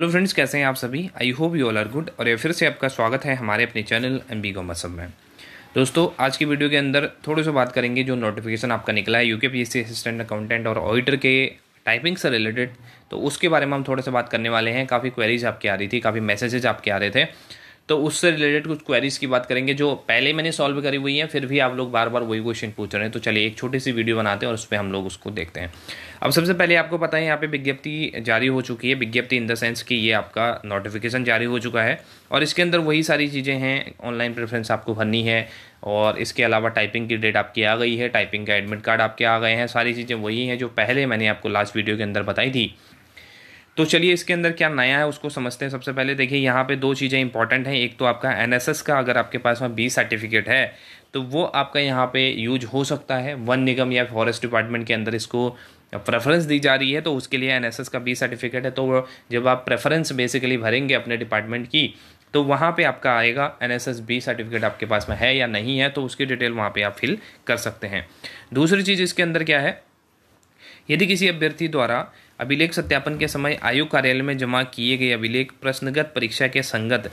hello friends कैसे हैं आप सभी I hope you all are good और ये फिर से आपका स्वागत है हमारे अपने चैनल एम बी कॉमर्सअप में दोस्तों आज की वीडियो के अंदर थोड़ी सी बात करेंगे जो नोटिफिकेशन आपका निकला है यूके सी असिस्टेंट अकाउंटेंट और ऑडिटर के टाइपिंग से रिलेटेड तो उसके बारे में हम थोड़े से बात करने वाले हैं काफ़ी क्वेरीज आपकी आ रही थी काफ़ी मैसेजेज आपके आ रहे थे तो उससे रिलेटेड कुछ क्वेरीज की बात करेंगे जो पहले मैंने सॉल्व करी हुई है फिर भी आप लोग बार बार वही क्वेश्चन पूछ रहे हैं तो चलिए एक छोटी सी वीडियो बनाते हैं और उस पर हम लोग उसको देखते हैं अब सबसे पहले आपको पता है यहाँ पे विज्ञप्ति जारी हो चुकी है विज्ञप्ति इन द सेंस कि ये आपका नोटिफिकेशन जारी हो चुका है और इसके अंदर वही सारी चीज़ें हैं ऑनलाइन प्रेफरेंस आपको भरनी है और इसके अलावा टाइपिंग की डेट आपकी आ गई है टाइपिंग का एडमिट कार्ड आपके आ गए हैं सारी चीज़ें वही हैं जो पहले मैंने आपको लास्ट वीडियो के अंदर बताई थी तो चलिए इसके अंदर क्या नया है उसको समझते हैं सबसे पहले देखिए यहाँ पे दो चीज़ें इंपॉर्टेंट हैं एक तो आपका एन का अगर आपके पास में बी सर्टिफिकेट है तो वो आपका यहाँ पे यूज हो सकता है वन निगम या फॉरेस्ट डिपार्टमेंट के अंदर इसको प्रेफरेंस दी जा रही है तो उसके लिए एन का बी सर्टिफिकेट है तो जब आप प्रेफरेंस बेसिकली भरेंगे अपने डिपार्टमेंट की तो वहाँ पे आपका आएगा N S S B certificate आपके पास में है या नहीं है तो उसकी डिटेल वहाँ पे आप फिल कर सकते हैं दूसरी चीज़ इसके अंदर क्या है यदि किसी अभ्यर्थी द्वारा अभिलेख सत्यापन के समय आयोग कार्यालय में जमा किए गए अभिलेख प्रश्नगत परीक्षा के संगत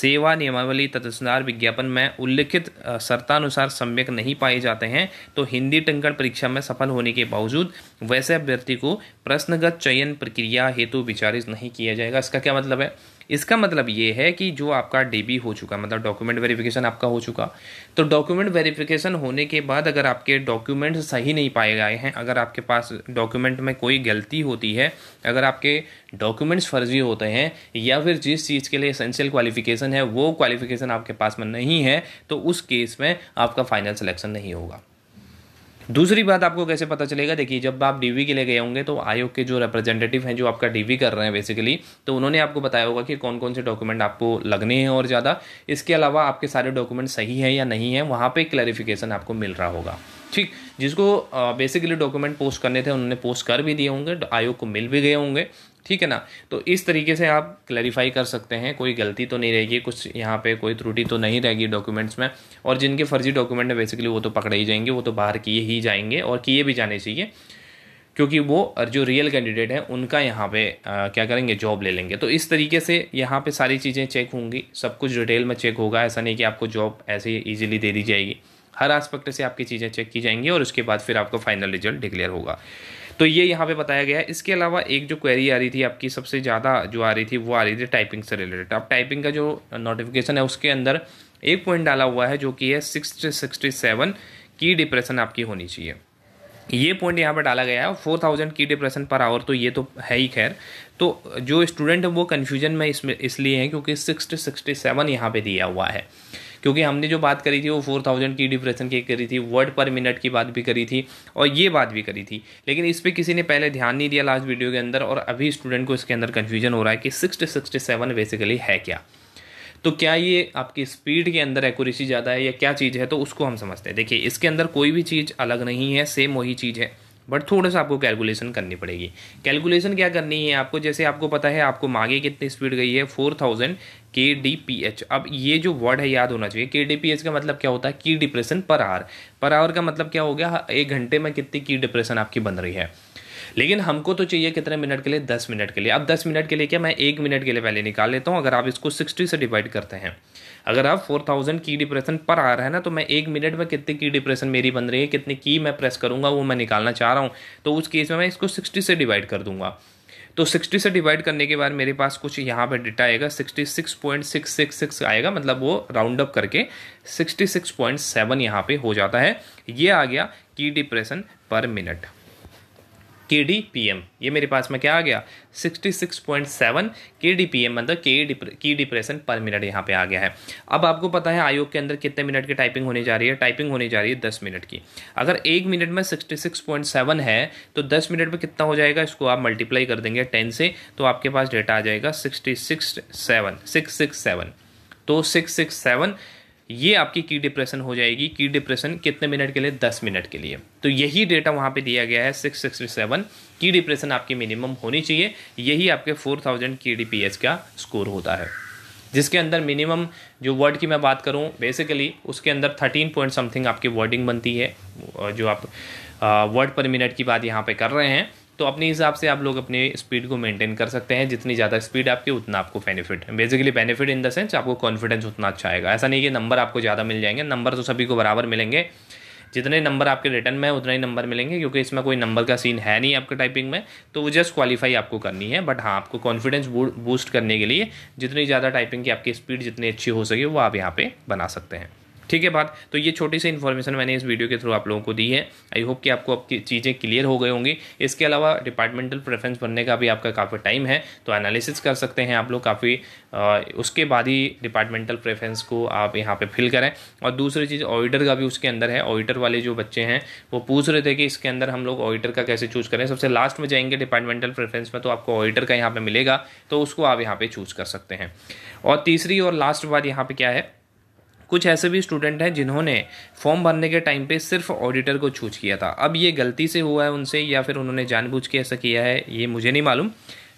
सेवा नियमावली तत्सार विज्ञापन में उल्लिखित शर्तानुसार सम्यक नहीं पाए जाते हैं तो हिंदी टंकण परीक्षा में सफल होने के बावजूद वैसे अभ्यर्थी को प्रश्नगत चयन प्रक्रिया हेतु विचारित नहीं किया जाएगा इसका क्या मतलब है इसका मतलब ये है कि जो आपका डीबी हो चुका मतलब डॉक्यूमेंट वेरिफिकेशन आपका हो चुका तो डॉक्यूमेंट वेरिफिकेशन होने के बाद अगर आपके डॉक्यूमेंट्स सही नहीं पाए गए हैं अगर आपके पास डॉक्यूमेंट में कोई गलती होती है अगर आपके डॉक्यूमेंट्स फर्जी होते हैं या फिर जिस चीज़ के लिए एसेंशियल क्वालिफिकेशन है वो क्वालिफिकेशन आपके पास में नहीं है तो उस केस में आपका फाइनल सिलेक्शन नहीं होगा दूसरी बात आपको कैसे पता चलेगा देखिए जब आप डीवी के लिए गए होंगे तो आयोग के जो रिप्रेजेंटेटिव हैं जो आपका डीवी कर रहे हैं बेसिकली तो उन्होंने आपको बताया होगा कि कौन कौन से डॉक्यूमेंट आपको लगने हैं और ज़्यादा इसके अलावा आपके सारे डॉक्यूमेंट सही हैं या नहीं है वहाँ पर क्लैरिफिकेशन आपको मिल रहा होगा ठीक जिसको बेसिकली डॉक्यूमेंट पोस्ट करने थे उन्होंने पोस्ट कर भी दिए होंगे आयोग को मिल भी गए होंगे ठीक है ना तो इस तरीके से आप क्लैरिफाई कर सकते हैं कोई गलती तो नहीं रहेगी कुछ यहाँ पे कोई त्रुटि तो नहीं रहेगी डॉक्यूमेंट्स में और जिनके फर्जी डॉक्यूमेंट है बेसिकली वो तो पकड़े ही जाएंगे वो तो बाहर किए ही जाएंगे और किए भी जाने चाहिए क्योंकि वो जो रियल कैंडिडेट हैं उनका यहाँ पे आ, क्या करेंगे जॉब ले लेंगे तो इस तरीके से यहाँ पे सारी चीज़ें चेक होंगी सब कुछ डिटेल में चेक होगा ऐसा नहीं कि आपको जॉब ऐसे ही ईजिली दे दी जाएगी हर एस्पेक्ट से आपकी चीज़ें चेक की जाएंगी और उसके बाद फिर आपका फाइनल रिजल्ट डिक्लेयर होगा तो ये यहाँ पे बताया गया है इसके अलावा एक जो क्वेरी आ रही थी आपकी सबसे ज़्यादा जो आ रही थी वो आ रही थी टाइपिंग से रिलेटेड अब टाइपिंग का जो नोटिफिकेशन है उसके अंदर एक पॉइंट डाला हुआ है जो कि है सिक्स सिक्सटी सेवन की डिप्रेशन आपकी होनी चाहिए ये पॉइंट यहाँ पर डाला गया है फोर थाउजेंड की डिप्रेशन पर आवर तो ये तो है ही खैर तो जो स्टूडेंट है वो कन्फ्यूजन में इसमें इसलिए हैं क्योंकि सिक्सटी सिक्सटी सेवन यहाँ पर दिया हुआ है क्योंकि हमने जो बात करी थी वो फोर थाउजेंड की डिप्रेशन की करी थी वर्ड पर मिनट की बात भी करी थी और ये बात भी करी थी लेकिन इस पर किसी ने पहले ध्यान नहीं दिया लास्ट वीडियो के अंदर और अभी स्टूडेंट को इसके अंदर कन्फ्यूजन हो रहा है कि सिक्सटी सिक्सटी सेवन बेसिकली है क्या तो क्या ये आपकी स्पीड के अंदर एक्यूरेसी ज़्यादा है या क्या चीज़ है तो उसको हम समझते हैं देखिए इसके अंदर कोई भी चीज़ अलग नहीं है सेम वही चीज़ है बट थोड़ा सा आपको कैलकुलेशन करनी पड़ेगी कैलकुलेशन क्या करनी है आपको जैसे आपको पता है आपको मागे कितनी स्पीड गई है फोर थाउजेंड के डी पी एच अब ये जो वर्ड है याद होना चाहिए के डी पी एच का मतलब क्या होता है की depression per our per hour का मतलब क्या हो गया एक घंटे में कितनी की डिप्रेशन आपकी बन रही है लेकिन हमको तो चाहिए कितने मिनट के लिए दस मिनट के लिए अब दस मिनट के लिए क्या मैं एक मिनट के लिए वैल्यू निकाल लेता हूँ अगर आप इसको सिक्सटी से डिवाइड करते हैं अगर आप फोर थाउजेंड की डिप्रेशन पर आ रहा है ना तो मैं एक मिनट में कितनी की डिप्रेशन मेरी बन रही है कितनी की मैं प्रेस करूँगा वो मैं निकालना चाह रहा हूँ तो उस केस में मैं इसको सिक्सटी से डिवाइड कर दूंगा तो सिक्सटी से डिवाइड करने के बाद मेरे पास कुछ यहाँ पर डेटा आएगा sixty six six six point six आएगा मतलब वो राउंड अप करके सिक्सटी सिक्स पॉइंट सेवन यहाँ पे हो जाता है ये आ गया की डिप्रेशन पर मिनट के डी पी एम ये मेरे पास में क्या आ गया सिक्सटी सिक्स पॉइंट सेवन के डी पी एम मतलब के की डिप्रेशन पर मिनट यहाँ पे आ गया है अब आपको पता है आयोग के अंदर कितने मिनट की टाइपिंग होने जा रही है टाइपिंग होने जा रही है दस मिनट की अगर एक मिनट में सिक्सटी सिक्स पॉइंट सेवन है तो दस मिनट में कितना हो जाएगा इसको आप मल्टीप्लाई कर देंगे टेन से तो आपके पास डेटा आ जाएगा sixty six seven six six seven तो सिक्स सिक्स सेवन ये आपकी की डिप्रेशन हो जाएगी की डिप्रेशन कितने मिनट के लिए दस मिनट के लिए तो यही डेटा वहाँ पे दिया गया है सिक्स सिक्सटी सेवन की डिप्रेशन आपकी मिनिमम होनी चाहिए यही आपके फोर थाउजेंड की डी पी एच का स्कोर होता है जिसके अंदर मिनिमम जो वर्ड की मैं बात करूँ बेसिकली उसके अंदर थर्टीन पॉइंट समथिंग आपकी वर्डिंग बनती है जो आप वर्ड पर मिनट की बात यहाँ पे कर रहे हैं तो अपने हिसाब से आप लोग अपने स्पीड को मेंटेन कर सकते हैं जितनी ज़्यादा स्पीड आपकी उतना आपको benefit basically benefit in the sense आपको कॉन्फिडेंस उतना अच्छा आएगा ऐसा नहीं कि नंबर आपको ज़्यादा मिल जाएंगे नंबर तो सभी को बराबर मिलेंगे जितने नंबर आपके रिटर्न में है उतना ही नंबर मिलेंगे क्योंकि इसमें कोई नंबर का सीन है नहीं आपके टाइपिंग में तो वो जस्ट क्वालिफाई आपको करनी है बट हाँ आपको कॉन्फिडेंस बूस्ट करने के लिए जितनी ज़्यादा टाइपिंग की आपकी स्पीड जितनी अच्छी हो सके वो आप यहाँ पे बना सकते हैं ठीक है बात तो ये छोटी सी इन्फॉर्मेशन मैंने इस वीडियो के थ्रू आप लोगों को दी है आई होप कि आपको आपकी चीज़ें क्लियर हो गई होंगी इसके अलावा डिपार्टमेंटल प्रेफरेंस बनने का भी आपका काफ़ी टाइम है तो एनालिसिस कर सकते हैं आप लोग काफ़ी उसके बाद ही डिपार्टमेंटल प्रेफरेंस को आप यहाँ पर फिल करें और दूसरी चीज़ ऑडिटर का भी उसके अंदर है ऑडिटर वाले जो बच्चे हैं वो पूछ रहे थे कि इसके अंदर हम लोग ऑडिटर का कैसे चूज़ करें सबसे लास्ट में जाएंगे डिपार्टमेंटल प्रेफरेंस में तो आपको ऑडिटर का यहाँ पर मिलेगा तो उसको आप यहाँ पर चूज़ कर सकते हैं और तीसरी और लास्ट बात यहाँ पर क्या है कुछ ऐसे भी स्टूडेंट हैं जिन्होंने फॉर्म भरने के टाइम पे सिर्फ ऑडिटर को चूज किया था अब ये गलती से हुआ है उनसे या फिर उन्होंने जानबूझ के ऐसा किया है ये मुझे नहीं मालूम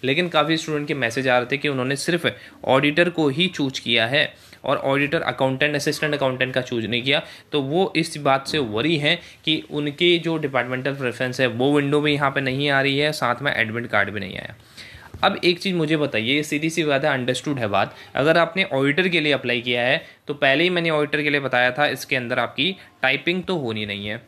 लेकिन काफ़ी स्टूडेंट के मैसेज आ रहे थे कि उन्होंने सिर्फ ऑडिटर को ही चूज किया है और ऑडिटर अकाउंटेंट असिस्टेंट अकाउंटेंट का चूज नहीं किया तो वो इस बात से वरी हैं कि उनकी जो डिपार्टमेंटल प्रेफरेंस है वो विंडो भी यहाँ पर नहीं आ रही है साथ में एडमिट कार्ड भी नहीं आया अब एक चीज़ मुझे बताइए सीधी सी बात है अंडरस्टूड है बात अगर आपने ऑडिटर के लिए अप्लाई किया है तो पहले ही मैंने ऑडिटर के लिए बताया था इसके अंदर आपकी टाइपिंग तो होनी नहीं है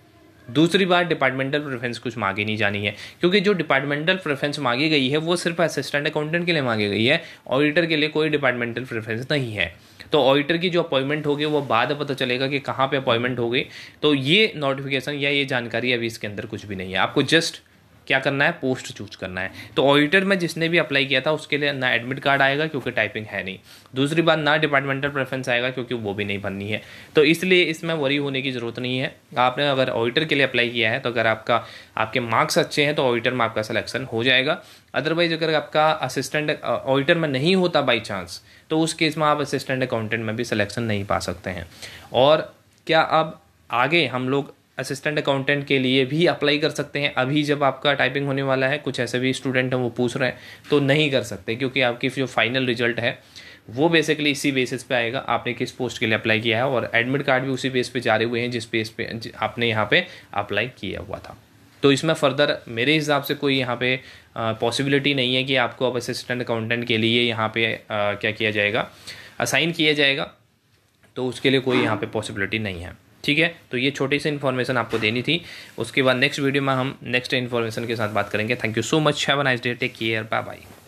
दूसरी बात डिपार्टमेंटल प्रेफरेंस कुछ मांगी नहीं जानी है क्योंकि जो डिपार्टमेंटल प्रेफरेंस मांगी गई है वो सिर्फ असिस्टेंट अकाउंटेंट के लिए मांगी गई है ऑडिटर के लिए कोई डिपार्टमेंटल प्रेफरेंस नहीं है तो ऑडिटर की जो अपॉइंटमेंट होगी वो बाद पता चलेगा कि कहाँ पे अपॉइंटमेंट होगी तो ये नोटिफिकेशन या ये जानकारी अभी इसके अंदर कुछ भी नहीं है आपको जस्ट क्या करना है पोस्ट चूज करना है तो ऑडिटर में जिसने भी अप्लाई किया था उसके लिए ना एडमिट कार्ड आएगा क्योंकि टाइपिंग है नहीं दूसरी बात ना डिपार्टमेंटल प्रेफरेंस आएगा क्योंकि वो भी नहीं बननी है तो इसलिए इसमें वरी होने की ज़रूरत नहीं है आपने अगर ऑडिटर के लिए अप्लाई किया है तो अगर आपका आपके मार्क्स अच्छे हैं तो ऑडिटर में आपका सिलेक्शन हो जाएगा अदरवाइज अगर आपका असिस्टेंट ऑडिटर में नहीं होता बाई चांस तो उस केस में आप असिस्टेंट अकाउंटेंट में भी सिलेक्शन नहीं पा सकते हैं और क्या अब आगे हम लोग असिस्टेंट अकाउंटेंट के लिए भी अप्लाई कर सकते हैं अभी जब आपका टाइपिंग होने वाला है कुछ ऐसे भी स्टूडेंट हैं वो पूछ रहे हैं तो नहीं कर सकते क्योंकि आपकी जो फाइनल रिजल्ट है वो बेसिकली इसी बेसिस पे आएगा आपने किस पोस्ट के लिए अप्लाई किया है और एडमिट कार्ड भी उसी बेस पे जारी हुए हैं जिस बेस पे आपने यहाँ पे अप्लाई किया हुआ था तो इसमें फर्दर मेरे हिसाब से कोई यहाँ पे पॉसिबिलिटी नहीं है कि आपको अब असिस्टेंट अकाउंटेंट के लिए यहाँ पे आ, क्या किया जाएगा असाइन किया जाएगा तो उसके लिए कोई यहाँ पे पॉसिबिलिटी नहीं है ठीक है तो ये छोटी सी इन्फॉर्मेशन आपको देनी थी उसके बाद नेक्स्ट वीडियो में हम नेक्स्ट इन्फॉर्मेशन के साथ बात करेंगे thank you so much have nice day take care bye bye